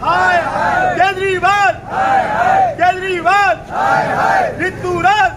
केजरीवाल केजरीवाल ऋतुराज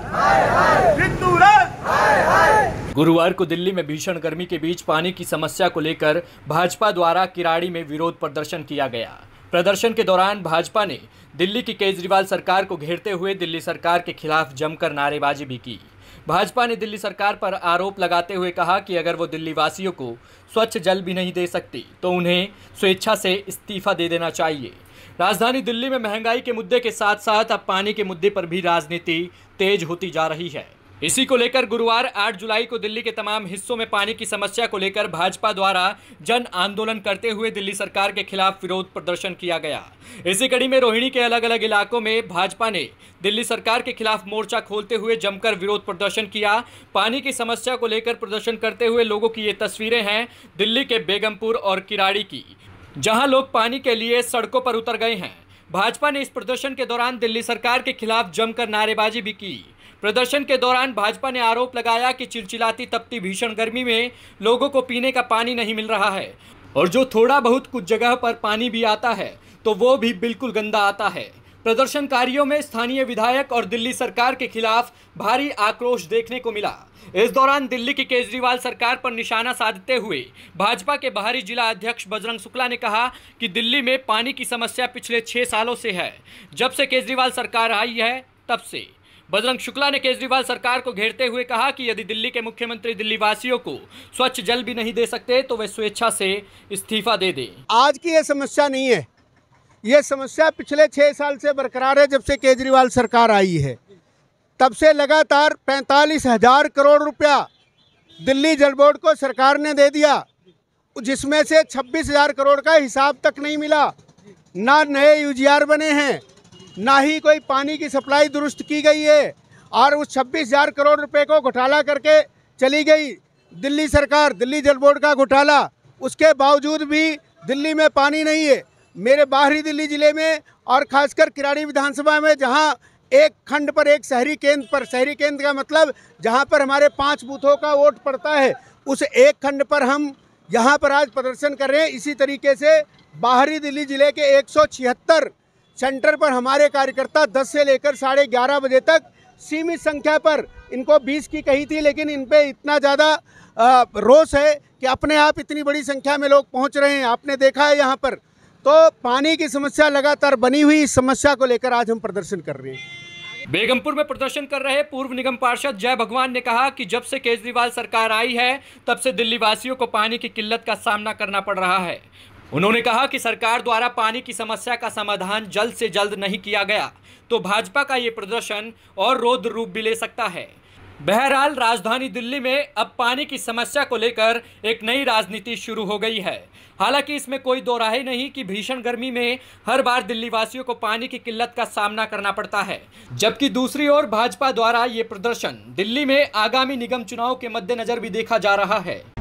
ऋतुराज गुरुवार को दिल्ली में भीषण गर्मी के बीच पानी की समस्या को लेकर भाजपा द्वारा किराड़ी में विरोध प्रदर्शन किया गया प्रदर्शन के दौरान भाजपा ने दिल्ली की केजरीवाल सरकार को घेरते हुए दिल्ली सरकार के खिलाफ जमकर नारेबाजी भी की भाजपा ने दिल्ली सरकार पर आरोप लगाते हुए कहा कि अगर वो दिल्ली वासियों को स्वच्छ जल भी नहीं दे सकती तो उन्हें स्वेच्छा से इस्तीफा दे देना चाहिए राजधानी दिल्ली में महंगाई के मुद्दे के साथ साथ अब पानी के मुद्दे पर भी राजनीति तेज होती जा रही है इसी को लेकर गुरुवार 8 जुलाई को दिल्ली के तमाम हिस्सों में पानी की समस्या को लेकर भाजपा द्वारा जन आंदोलन करते हुए दिल्ली सरकार के खिलाफ विरोध प्रदर्शन किया गया इसी कड़ी में रोहिणी के अलग अलग इलाकों में भाजपा ने दिल्ली सरकार के खिलाफ मोर्चा खोलते हुए जमकर विरोध प्रदर्शन किया पानी की समस्या को लेकर प्रदर्शन करते हुए लोगों की ये तस्वीरें हैं दिल्ली के बेगमपुर और किराड़ी की जहाँ लोग पानी के लिए सड़कों पर उतर गए हैं भाजपा ने इस प्रदर्शन के दौरान दिल्ली सरकार के खिलाफ जमकर नारेबाजी भी की प्रदर्शन के दौरान भाजपा ने आरोप लगाया कि चिलचिलाती तपती भीषण गर्मी में लोगों को पीने का पानी नहीं मिल रहा है और जो थोड़ा बहुत कुछ जगह पर पानी भी आता है तो वो भी बिल्कुल गंदा आता है प्रदर्शनकारियों में स्थानीय विधायक और दिल्ली सरकार के खिलाफ भारी आक्रोश देखने को मिला इस दौरान दिल्ली की केजरीवाल सरकार पर निशाना साधते हुए भाजपा के बाहरी जिला अध्यक्ष बजरंग शुक्ला ने कहा कि दिल्ली में पानी की समस्या पिछले छह सालों से है जब से केजरीवाल सरकार आई है तब से बजरंग शुक्ला ने केजरीवाल सरकार को घेरते हुए कहा कि यदि दिल्ली के मुख्यमंत्री दिल्ली वासियों को स्वच्छ जल भी नहीं दे सकते तो वे स्वेच्छा से इस्तीफा दे दें आज की यह समस्या नहीं है ये समस्या पिछले छह साल से बरकरार है जब से केजरीवाल सरकार आई है तब से लगातार पैंतालीस हजार करोड़ रुपया दिल्ली जल बोर्ड को सरकार ने दे दिया जिसमें से छब्बीस हजार करोड़ का हिसाब तक नहीं मिला ना नए यूजीआर बने हैं ना ही कोई पानी की सप्लाई दुरुस्त की गई है और उस छब्बीस हज़ार करोड़ रुपए को घोटाला करके चली गई दिल्ली सरकार दिल्ली जल बोर्ड का घोटाला उसके बावजूद भी दिल्ली में पानी नहीं है मेरे बाहरी दिल्ली ज़िले में और खासकर किराड़ी विधानसभा में जहाँ एक खंड पर एक शहरी केंद्र पर शहरी केंद्र का मतलब जहाँ पर हमारे पाँच बूथों का वोट पड़ता है उस एक खंड पर हम यहाँ पर आज प्रदर्शन कर रहे हैं इसी तरीके से बाहरी दिल्ली ज़िले के एक सेंटर पर हमारे कार्यकर्ता 10 से लेकर साढ़े ग्यारह बजे तक सीमित संख्या पर इनको 20 की कही थी लेकिन इन पर इतना ज़्यादा रोष है कि अपने आप इतनी बड़ी संख्या में लोग पहुंच रहे हैं आपने देखा है यहाँ पर तो पानी की समस्या लगातार बनी हुई इस समस्या को लेकर आज हम प्रदर्शन कर रहे हैं बेगमपुर में प्रदर्शन कर रहे पूर्व निगम पार्षद जय भगवान ने कहा कि जब से केजरीवाल सरकार आई है तब से दिल्ली वासियों को पानी की किल्लत का सामना करना पड़ रहा है उन्होंने कहा कि सरकार द्वारा पानी की समस्या का समाधान जल्द से जल्द नहीं किया गया तो भाजपा का ये प्रदर्शन और रोध रूप भी ले सकता है बहरहाल राजधानी दिल्ली में अब पानी की समस्या को लेकर एक नई राजनीति शुरू हो गई है हालांकि इसमें कोई दो राय नहीं कि भीषण गर्मी में हर बार दिल्ली वासियों को पानी की किल्लत का सामना करना पड़ता है जबकि दूसरी ओर भाजपा द्वारा ये प्रदर्शन दिल्ली में आगामी निगम चुनाव के मद्देनजर भी देखा जा रहा है